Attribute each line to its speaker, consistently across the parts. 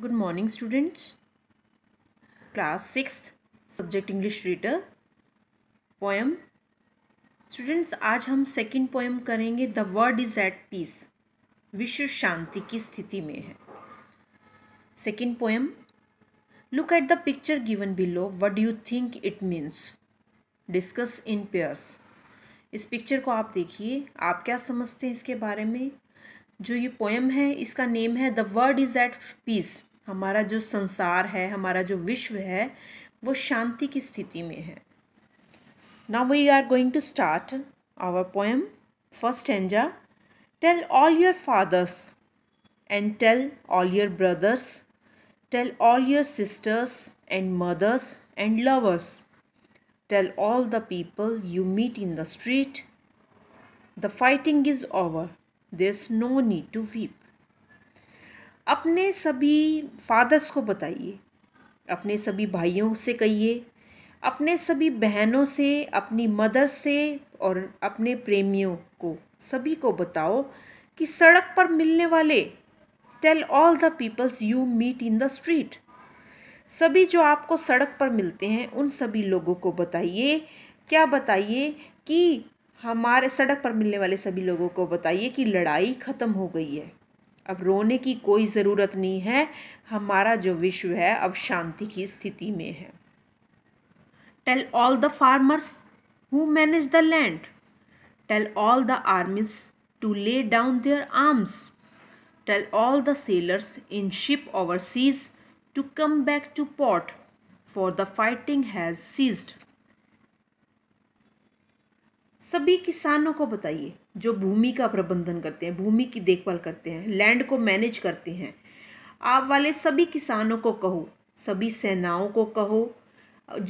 Speaker 1: Good morning students class six subject English reader poem students आज हम second poem करेंगे the world is at peace विश्व शांति की स्थिति में है second poem look at the picture given below what do you think it means discuss in pairs इस पिक्चर को आप देखिए आप क्या समझते हैं इसके बारे में जो ये पोएम है इसका नेम है the world is at peace हमारा जो संसार है हमारा जो विश्व है वो शांति की स्थिति में है now we are going to start our poem first stanza tell all your fathers and tell all your brothers tell all your sisters and mothers and lovers tell all the people you meet in the street the fighting is over there is no need to weep अपने सभी fathers को बताइए अपने सभी भाइयों से कहिए अपने सभी बहनों से अपनी मदर से और अपने प्रेमियों को सभी को बताओ कि सड़क पर मिलने वाले tell all the peoples you meet in the street सभी जो आपको सड़क पर मिलते हैं उन सभी लोगों को बताइए क्या बताइए कि हमारे सड़क पर मिलने वाले सभी लोगों को बताइए कि लड़ाई ख़त्म हो गई है अब रोने की कोई ज़रूरत नहीं है हमारा जो विश्व है अब शांति की स्थिति में है tell all the farmers who manage the land tell all the armies to lay down their arms tell all the sailors in ship overseas to come back to port for the fighting has ceased सभी किसानों को बताइए जो भूमि का प्रबंधन करते हैं भूमि की देखभाल करते हैं लैंड को मैनेज करते हैं आप वाले सभी किसानों को कहो सभी सेनाओं को कहो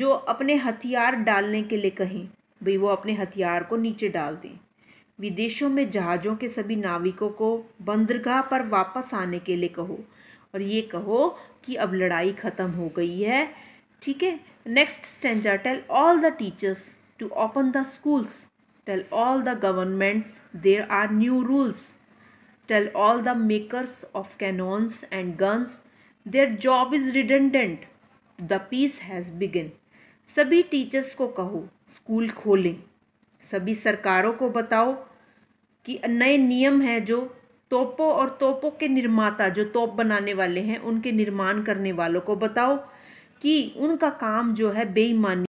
Speaker 1: जो अपने हथियार डालने के लिए कहें भाई वो अपने हथियार को नीचे डाल दें विदेशों में जहाज़ों के सभी नाविकों को बंदरगाह पर वापस आने के लिए कहो और ये कहो कि अब लड़ाई ख़त्म हो गई है ठीक है next stanza tell all the teachers to open the schools Tell all the governments there are new rules. Tell all the makers of cannons and guns their job is redundant. The peace has begun. सभी teachers को कहो school खोलें सभी सरकारों को बताओ कि नए नियम हैं जो तोपों और तोपों के निर्माता जो तोप बनाने वाले हैं उनके निर्माण करने वालों को बताओ कि उनका काम जो है बेईमानी